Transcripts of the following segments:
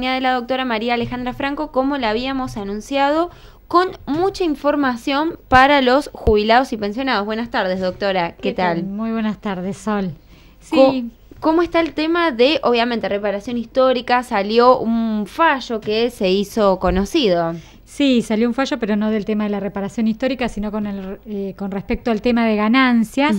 de la doctora María Alejandra Franco, como la habíamos anunciado, con mucha información para los jubilados y pensionados. Buenas tardes, doctora. ¿Qué, tal? Muy buenas tardes, Sol. Sí. ¿Cómo está el tema de, obviamente, reparación histórica? Salió un fallo que se hizo conocido. Sí, salió un fallo, pero no del tema de la reparación histórica, sino con, el, eh, con respecto al tema de ganancias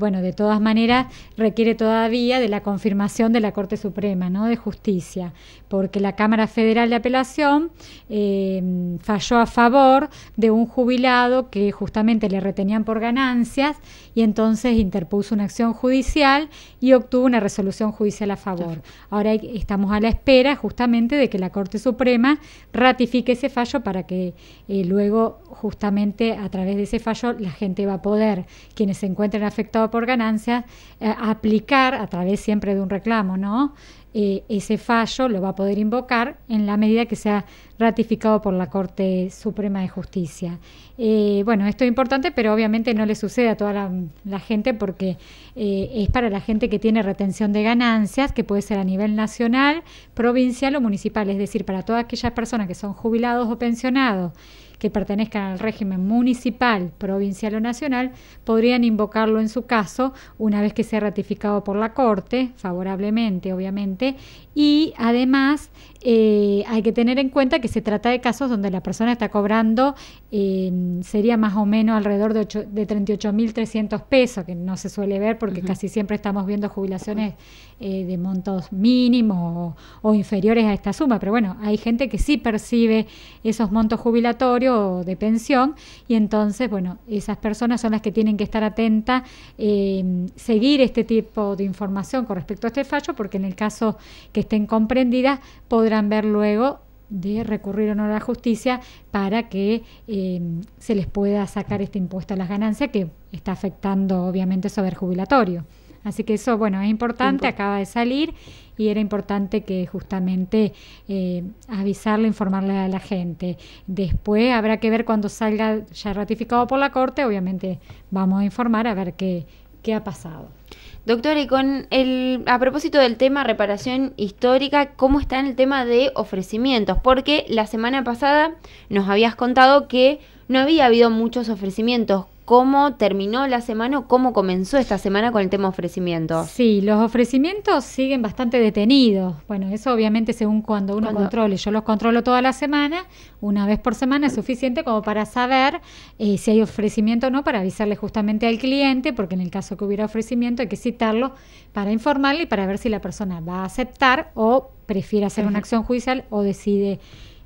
bueno, de todas maneras requiere todavía de la confirmación de la Corte Suprema ¿no? de Justicia, porque la Cámara Federal de Apelación eh, falló a favor de un jubilado que justamente le retenían por ganancias y entonces interpuso una acción judicial y obtuvo una resolución judicial a favor. Ahora estamos a la espera justamente de que la Corte Suprema ratifique ese fallo para que eh, luego justamente a través de ese fallo la gente va a poder, quienes se encuentren afectados, afectado por ganancias, eh, aplicar a través siempre de un reclamo, ¿no? Eh, ese fallo lo va a poder invocar en la medida que sea ratificado por la Corte Suprema de Justicia. Eh, bueno, esto es importante, pero obviamente no le sucede a toda la, gente porque es para la gente que tiene retención de ganancias, que puede ser a nivel nacional, provincial o municipal, es decir, para todas aquellas personas que son jubilados o pensionados que pertenezcan al régimen municipal, provincial o nacional podrían invocarlo en su caso una vez que sea ratificado por la Corte, favorablemente obviamente, y además eh, hay que tener en cuenta que se trata de casos donde la persona está cobrando, em, sería más o menos alrededor de, 38.300 pesos, que no se suele ver porque casi siempre estamos viendo jubilaciones eh, de montos mínimos o inferiores a esta suma, pero bueno, hay gente que sí percibe esos montos jubilatorios de pensión y entonces, bueno, esas personas son las que tienen que estar atentas, eh, seguir este tipo de información con respecto a este fallo, porque en el caso que estén comprendidas podrán ver luego de recurrir o no a la justicia para que eh, se les pueda sacar este impuesto a las ganancias que está afectando obviamente sobre jubilatorio. Así que eso, bueno, es importante, acaba de salir y era importante que justamente eh, avisarle, informarle a la gente. Después habrá que ver cuando salga ya ratificado por la Corte, obviamente vamos a informar a ver qué, qué ha pasado. Doctor, y con el, a propósito del tema reparación histórica, ¿cómo está en el tema de ofrecimientos? Porque la semana pasada nos habías contado que no había habido muchos ofrecimientos cómo terminó la semana o cómo comenzó esta semana con el tema ofrecimiento. Sí, los ofrecimientos siguen bastante detenidos. Bueno, eso obviamente según cuando uno controle. Yo los controlo toda la semana, una vez por semana es suficiente como para saber eh, si hay ofrecimiento o no, para avisarle justamente al cliente, porque en el caso que hubiera ofrecimiento hay que citarlo para informarle y para ver si la persona va a aceptar o prefiere hacer una acción judicial o decide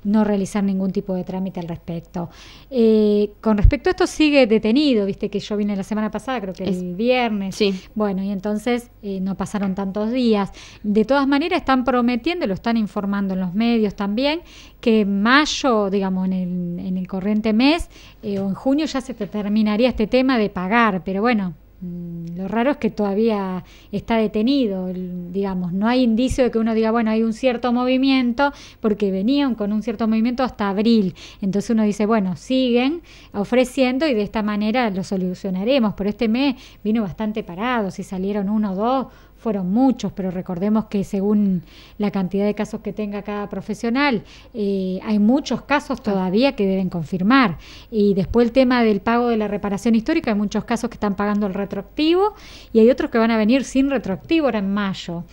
no realizar ningún tipo de trámite al respecto. Eh, con respecto a esto sigue detenido, viste que yo vine la semana pasada, creo que el viernes. Sí. Bueno, y entonces eh, no pasaron tantos días. De todas maneras están prometiendo, lo están informando en los medios también, que en mayo, digamos, en el, en el corriente mes eh, o en junio ya se terminaría este tema de pagar, pero bueno, Mm, lo raro es que todavía está detenido, digamos, no hay indicio de que uno diga, bueno, hay un cierto movimiento, porque venían con un cierto movimiento hasta abril. Entonces uno dice, bueno, siguen ofreciendo y de esta manera lo solucionaremos, pero este mes vino bastante parado, si salieron uno o dos, fueron muchos, pero recordemos que según la cantidad de casos que tenga cada profesional, eh, hay muchos casos todavía que deben confirmar. Y después el tema del pago de la reparación histórica, hay muchos casos que están pagando el retroactivo y hay otros que van a venir sin retroactivo ahora en mayo.